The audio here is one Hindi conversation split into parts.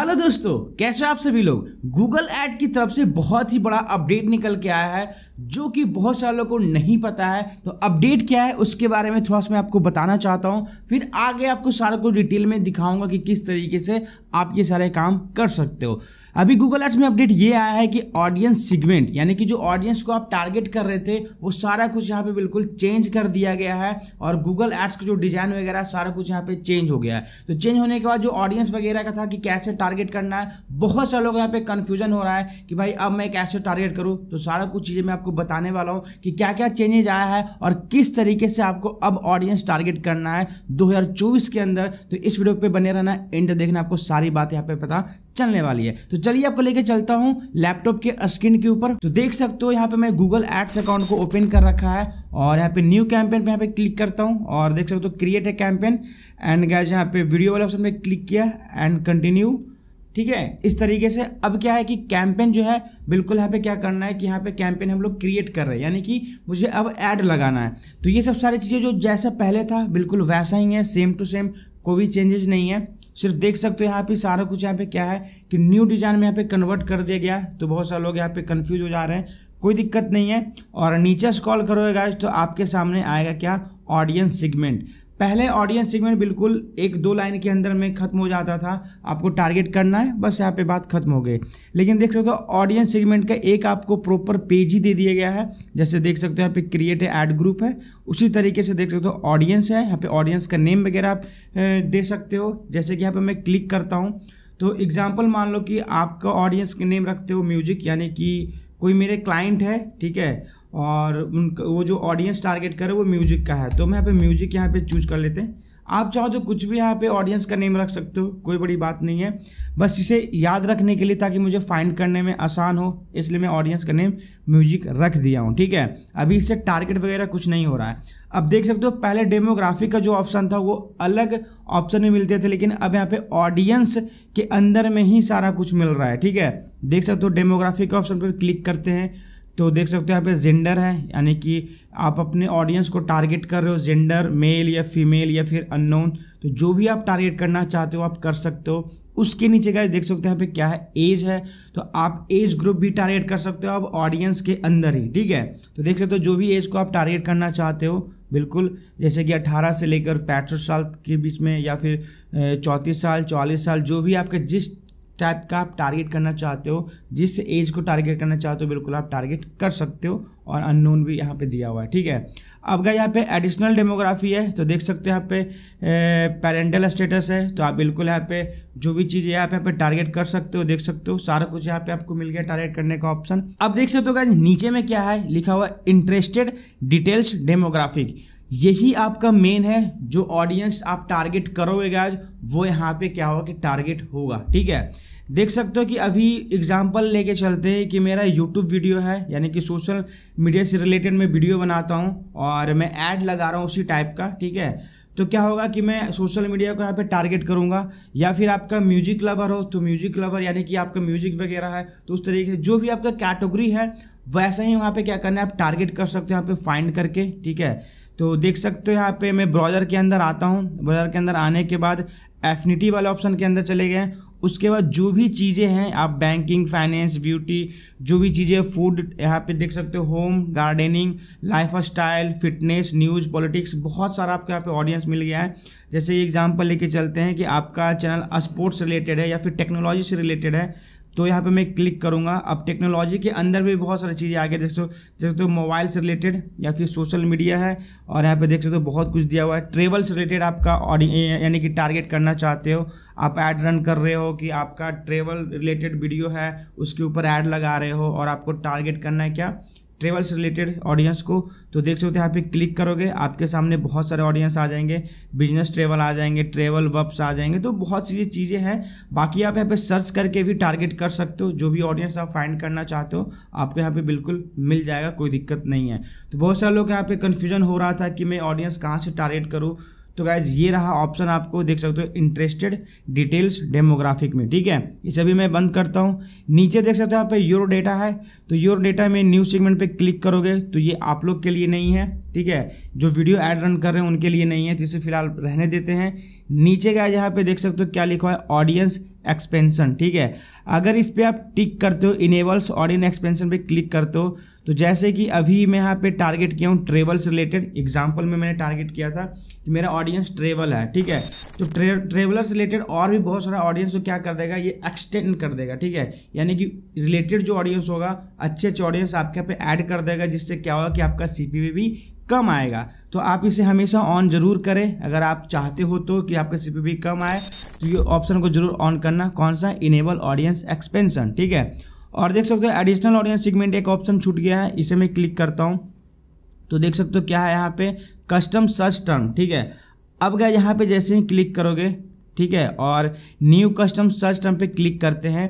हेलो दोस्तों कैसे आप सभी लोग गूगल ऐड की तरफ से बहुत ही बड़ा अपडेट निकल के आया है जो कि बहुत सारे लोगों को नहीं पता है तो अपडेट क्या है उसके बारे में थोड़ा सा मैं आपको बताना चाहता हूं फिर आगे आपको सारा को डिटेल में दिखाऊंगा कि किस तरीके से आप ये सारे काम कर सकते हो अभी गूगल एड्स में अपडेट ये आया है कि ऑडियंस सिगमेंट यानी कि जो ऑडियंस को आप टारगेट कर रहे थे वो सारा कुछ यहाँ पे बिल्कुल चेंज कर दिया गया है और गूगल एड्स का जो डिजाइन वगैरह सारा कुछ यहाँ पे चेंज हो गया है तो चेंज होने के बाद जो ऑडियंस वगैरह का था कि कैसे टारगेट करना है बहुत सारे लोग यहाँ पे कन्फ्यूजन हो रहा है कि भाई अब मैं कैसे टारगेट करूँ तो सारा कुछ चीज़ें मैं आपको बताने वाला हूँ कि क्या क्या चेंजेज आया है और किस तरीके से आपको अब ऑडियंस टारगेट करना है दो के अंदर तो इस वीडियो पर बने रहना एंड देखना आपको सारी बात यहाँ पे पता चलने वाली है तो चलिए आपको लेके चलता हूँ लैपटॉप के स्क्रीन के ऊपर तो देख सकते हो यहाँ पे मैं गूगल एड्स अकाउंट को ओपन कर रखा है और यहाँ पे न्यू कैंपेन पे यहाँ पे क्लिक करता हूँ और देख सकते हो create a campaign and guys यहाँ पे वीडियो वाले ऑप्शन पे क्लिक किया एंड कंटिन्यू ठीक है इस तरीके से अब क्या है कि कैंपेन जो है बिल्कुल यहाँ पे क्या करना है कि यहाँ पे कैंपेन हम लोग क्रिएट कर रहे हैं यानी कि मुझे अब ऐड लगाना है तो ये सब सारी चीज़ें जो जैसा पहले था बिल्कुल वैसा ही है सेम टू सेम कोई चेंजेस नहीं है सिर्फ देख सकते हो यहाँ पे सारा कुछ यहाँ पे क्या है कि न्यू डिजाइन में यहाँ पे कन्वर्ट कर दिया गया तो बहुत सारे लोग यहाँ पे कंफ्यूज हो जा रहे हैं कोई दिक्कत नहीं है और नीचे स्कॉल करोगे गाइज तो आपके सामने आएगा क्या ऑडियंस सेगमेंट पहले ऑडियंस सेगमेंट बिल्कुल एक दो लाइन के अंदर में खत्म हो जाता था आपको टारगेट करना है बस यहाँ पे बात खत्म हो गई लेकिन देख सकते हो ऑडियंस सेगमेंट का एक आपको प्रॉपर पेज ही दे दिया गया है जैसे देख सकते हो यहाँ पे क्रिएट एड ग्रुप है उसी तरीके से देख सकते हो ऑडियंस है यहाँ पे ऑडियंस का नेम वगैरह आप दे सकते हो जैसे कि यहाँ पर मैं क्लिक करता हूँ तो एग्जाम्पल मान लो कि आपका ऑडियंस का नेम रखते हो म्यूजिक यानी कि कोई मेरे क्लाइंट है ठीक है और उन वो जो ऑडियंस टारगेट करे वो म्यूज़िक का है तो मैं यहाँ पे म्यूज़िक यहाँ पे चूज कर लेते हैं आप चाहो तो कुछ भी यहाँ पे ऑडियंस का नेम रख सकते हो कोई बड़ी बात नहीं है बस इसे याद रखने के लिए ताकि मुझे फाइंड करने में आसान हो इसलिए मैं ऑडियंस का नेम म्यूजिक रख दिया हूँ ठीक है अभी इससे टारगेट वगैरह कुछ नहीं हो रहा है अब देख सकते हो पहले डेमोग्राफी का जो ऑप्शन था वो अलग ऑप्शन में मिलते थे लेकिन अब यहाँ पे ऑडियंस के अंदर में ही सारा कुछ मिल रहा है ठीक है देख सकते हो डेमोग्राफी के ऑप्शन पर क्लिक करते हैं तो देख सकते हो यहाँ पे जेंडर है यानी कि आप अपने ऑडियंस को टारगेट कर रहे हो जेंडर मेल या फीमेल या फिर अननोन तो जो भी आप टारगेट करना चाहते हो आप कर सकते हो उसके नीचे का देख सकते हो यहाँ पे क्या है एज है तो आप एज ग्रुप भी टारगेट कर सकते हो आप ऑडियंस के अंदर ही ठीक है तो देख सकते हो जो भी एज को आप टारगेट करना चाहते हो बिल्कुल जैसे कि 18 से लेकर पैंसठ साल के बीच में या फिर चौंतीस साल 44 साल जो भी आपके जिस टाइप का आप टारगेट करना चाहते हो जिस एज को टारगेट करना चाहते हो बिल्कुल आप टारगेट कर सकते हो और अननोन भी यहाँ पे दिया हुआ है ठीक है अब क्या यहाँ पे एडिशनल डेमोग्राफी है तो देख सकते हो यहाँ पे पेरेंटल स्टेटस है तो आप बिल्कुल यहाँ पे जो भी चीज़ है आप यहाँ पे टारगेट कर सकते हो देख सकते हो सारा कुछ यहाँ पे आपको मिल गया टारगेट करने का ऑप्शन अब देख सकते हो नीचे में क्या है लिखा हुआ इंटरेस्टेड डिटेल्स डेमोग्राफिक यही आपका मेन है जो ऑडियंस आप टारगेट करोगे गाज वो यहाँ पे क्या होगा कि टारगेट होगा ठीक है देख सकते हो कि अभी एग्जाम्पल लेके चलते हैं कि मेरा यूट्यूब वीडियो है यानी कि सोशल मीडिया से रिलेटेड मैं वीडियो बनाता हूँ और मैं ऐड लगा रहा हूँ उसी टाइप का ठीक है तो क्या होगा कि मैं सोशल मीडिया को यहाँ पे टारगेट करूँगा या फिर आपका म्यूजिक लवर हो तो म्यूजिक लवर यानी कि आपका म्यूजिक वगैरह है तो उस तरीके से जो भी आपका कैटेगरी है वैसा ही वहाँ पे क्या करना है आप टारगेट कर सकते हो यहाँ पे फाइंड करके ठीक है तो देख सकते हो यहाँ पे मैं ब्राउज़र के अंदर आता हूँ ब्राउज़र के अंदर आने के बाद एफिनिटी वाले ऑप्शन के अंदर चले गए उसके बाद जो भी चीज़ें हैं आप बैंकिंग फाइनेंस ब्यूटी जो भी चीज़ें फूड यहाँ पे देख सकते हो home gardening lifestyle fitness news politics बहुत सारा आपके यहाँ पे ऑडियंस मिल गया है जैसे एग्जांपल लेके चलते हैं कि आपका चैनल स्पोर्ट्स रिलेटेड है या फिर टेक्नोलॉजी से रिलेटेड है तो यहाँ पे मैं क्लिक करूँगा अब टेक्नोलॉजी के अंदर भी बहुत सारी चीज़ें आगे देख सो देख सकते हो मोबाइल से रिलेटेड या फिर सोशल मीडिया है और यहाँ पे देख सकते हो बहुत कुछ दिया हुआ है ट्रेवल से रिलेटेड आपका यानी कि टारगेट करना चाहते हो आप ऐड रन कर रहे हो कि आपका ट्रेवल रिलेटेड वीडियो है उसके ऊपर ऐड लगा रहे हो और आपको टारगेट करना है क्या ट्रेवल से रिलेटेड ऑडियंस को तो देख सकते हो यहाँ पे क्लिक करोगे आपके सामने बहुत सारे ऑडियंस आ जाएंगे बिजनेस ट्रेवल आ जाएंगे ट्रेवल वब्स आ जाएंगे तो बहुत सी चीज़ें हैं बाकी आप यहाँ पे सर्च करके भी टारगेट कर सकते हो जो भी ऑडियंस आप फाइंड करना चाहते हो आपको यहाँ पे बिल्कुल मिल जाएगा कोई दिक्कत नहीं है तो बहुत सारे लोग यहाँ पे कन्फ्यूजन हो रहा था कि मैं ऑडियंस कहाँ से टारगेट करूँ तो गाइज ये रहा ऑप्शन आपको देख सकते हो इंटरेस्टेड डिटेल्स डेमोग्राफिक में ठीक है इसे भी मैं बंद करता हूँ नीचे देख सकते हो यहाँ पे योर डेटा है तो योर डेटा में न्यूज सेगमेंट पे क्लिक करोगे तो ये आप लोग के लिए नहीं है ठीक है जो वीडियो एड रन कर रहे हैं उनके लिए नहीं है तो इसे फिलहाल रहने देते हैं नीचे का यहाँ पे देख सकते हो क्या लिखा है ऑडियंस एक्सपेंशन ठीक है अगर इस पर आप टिक करते हो इनेबल्स ऑडियंस एक्सपेंशन पे क्लिक करते हो तो जैसे कि अभी मैं यहाँ पे टारगेट किया हूँ ट्रेवल से रिलेटेड एग्जांपल में मैंने टारगेट किया था कि मेरा ऑडियंस ट्रेवल है ठीक है तो ट्रे, ट्रेवलर से रिलेटेड और भी बहुत सारा ऑडियंस को क्या कर देगा ये एक्सटेंड कर देगा ठीक है यानी कि रिलेटेड जो ऑडियंस होगा अच्छे अच्छे ऑडियंस आपके यहाँ पे ऐड कर देगा जिससे क्या होगा कि आपका सी भी कम आएगा तो आप इसे हमेशा ऑन ज़रूर करें अगर आप चाहते हो तो कि आपका सी कम आए तो ये ऑप्शन को ज़रूर ऑन करना कौन सा इनेबल ऑडियंस एक्सपेंशन ठीक है और देख सकते हो एडिशनल ऑडियंस सेगमेंट एक ऑप्शन छूट गया है इसे मैं क्लिक करता हूँ तो देख सकते हो क्या है यहाँ पे कस्टम सर्च टर्म ठीक है अब क्या यहाँ पे जैसे ही क्लिक करोगे ठीक है और न्यू कस्टम सर्च टर्म पे क्लिक करते हैं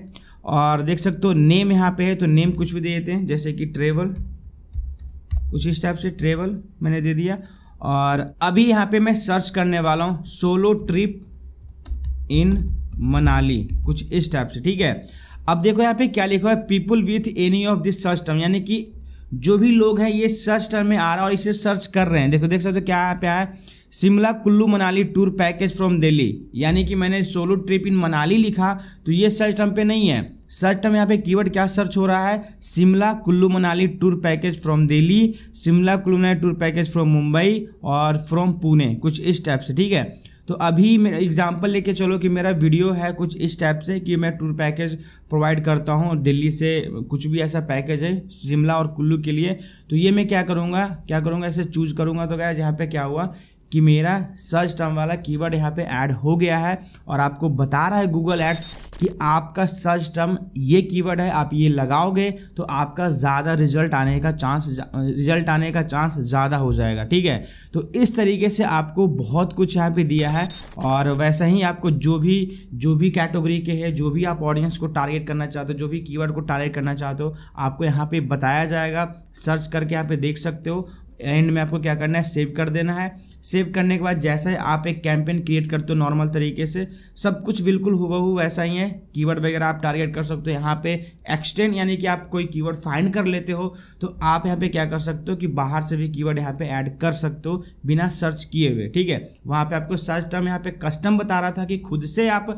और देख सकते हो नेम यहाँ पे है तो नेम कुछ भी दे देते हैं जैसे कि ट्रेवल कुछ इस टाइप से ट्रेवल मैंने दे दिया और अभी यहाँ पे मैं सर्च करने वाला हूँ सोलो ट्रिप इन मनाली कुछ इस टाइप से ठीक है अब देखो यहाँ पे क्या लिखा है people with any of this search term यानी कि जो भी लोग हैं ये सर्च टर्म में आ रहा है और इसे सर्च कर रहे हैं देखो देख सकते हो क्या यहाँ पे आया Shimla Kullu Manali tour package from Delhi यानी कि मैंने सोलो ट्रिप इन मनाली लिखा तो ये सर्च टर्म पे नहीं है सर्च टर्म यहाँ पे कीवर्ड क्या सर्च हो रहा है Shimla Kullu Manali tour package from Delhi Shimla Kullu Manali tour package from Mumbai और फ्रॉम पुणे कुछ इस टाइप से ठीक है तो अभी मेरा एग्जाम्पल लेके चलो कि मेरा वीडियो है कुछ इस टाइप से कि मैं टूर पैकेज प्रोवाइड करता हूँ दिल्ली से कुछ भी ऐसा पैकेज है शिमला और कुल्लू के लिए तो ये मैं क्या करूँगा क्या करूँगा ऐसे चूज करूँगा तो क्या यहाँ पे क्या हुआ कि मेरा सर्च टर्म वाला कीवर्ड यहाँ पे ऐड हो गया है और आपको बता रहा है गूगल एड्स कि आपका सर्च टर्म ये कीवर्ड है आप ये लगाओगे तो आपका ज़्यादा रिजल्ट आने का चांस रिजल्ट आने का चांस ज़्यादा हो जाएगा ठीक है तो इस तरीके से आपको बहुत कुछ यहाँ पे दिया है और वैसे ही आपको जो भी जो भी कैटेगरी के है जो भी आप ऑडियंस को टारगेट करना चाहते हो जो भी कीवर्ड को टारगेट करना चाहते हो आपको यहाँ पर बताया जाएगा सर्च करके यहाँ पे देख सकते हो एंड में आपको क्या करना है सेव कर देना है सेव करने के बाद जैसे आप एक कैंपेन क्रिएट करते हो नॉर्मल तरीके से सब कुछ बिल्कुल हुआ हुआ वैसा ही है कीवर्ड वगैरह आप टारगेट कर सकते हो यहाँ पे एक्सटेंड यानी कि आप कोई कीवर्ड फाइंड कर लेते हो तो आप यहाँ पे क्या कर सकते हो कि बाहर से भी कीवर्ड यहाँ पे ऐड कर सकते हो बिना सर्च किए हुए ठीक है वहाँ पर आपको सर्च टर्म यहाँ पे कस्टम बता रहा था कि खुद से आप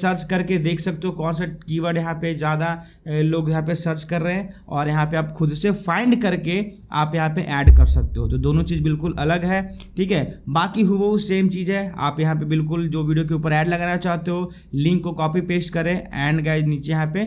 सर्च करके देख सकते हो कौन सा कीवर्ड यहाँ ज़्यादा लोग यहाँ पर सर्च कर रहे हैं और यहाँ पर आप खुद से फाइंड करके आप यहाँ पर ऐड कर सकते सकते हो तो दोनों चीज़ बिल्कुल अलग है ठीक है बाकी हुआ सेम चीज़ है आप यहाँ पे बिल्कुल जो वीडियो के ऊपर ऐड लगाना चाहते हो लिंक को कॉपी पेस्ट करें एंड गाइज नीचे यहाँ पे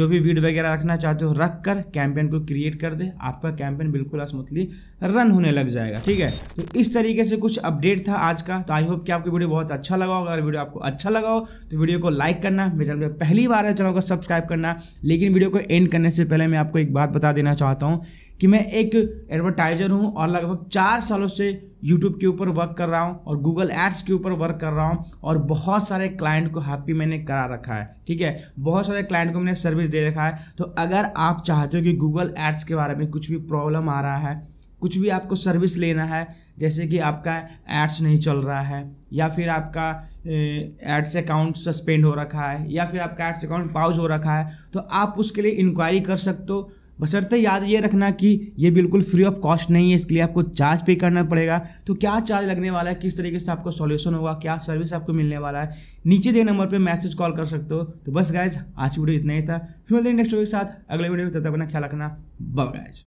जो भी वीडियो वगैरह रखना चाहते हो रख कर कैंपेन को क्रिएट कर दे आपका कैंपेन बिल्कुल स्मूथली रन होने लग जाएगा ठीक है तो इस तरीके से कुछ अपडेट था आज का तो आई होप कि आपकी वीडियो बहुत अच्छा लगा होगा अगर वीडियो आपको अच्छा लगा हो तो वीडियो को लाइक करना मेरे चैनल पर पहली बार है चैनल को सब्सक्राइब करना लेकिन वीडियो को एंड करने से पहले मैं आपको एक बात बता देना चाहता हूँ कि मैं एक एडवर्टाइजर हूँ हूँ और लगभग चार सालों से यूट्यूब के ऊपर वर्क कर रहा हूँ और गूगल एड्स के ऊपर वर्क कर रहा हूँ और बहुत सारे क्लाइंट को हैप्पी मैंने करा रखा है ठीक है बहुत सारे क्लाइंट को मैंने सर्विस दे रखा है तो अगर आप चाहते हो कि गूगल एड्स के बारे में कुछ भी प्रॉब्लम आ रहा है कुछ भी आपको सर्विस लेना है जैसे कि आपका एड्स नहीं चल रहा है या फिर आपका एड्स अकाउंट सस्पेंड हो रखा है या फिर आपका एड्स अकाउंट पाउज हो रखा है तो आप उसके लिए इंक्वायरी कर सकते हो बशर्ते याद ये रखना कि ये बिल्कुल फ्री ऑफ कॉस्ट नहीं है इसके लिए आपको चार्ज पे करना पड़ेगा तो क्या चार्ज लगने वाला है किस तरीके से आपको सॉल्यूशन होगा क्या सर्विस आपको मिलने वाला है नीचे दिए नंबर पे मैसेज कॉल कर सकते हो तो बस गाइज आज की वीडियो इतना ही था फिर मिलते हैं नेक्स्ट वीडियो के साथ अगले वीडियो में तब तक अपना ख्याल रखना बाय गाइज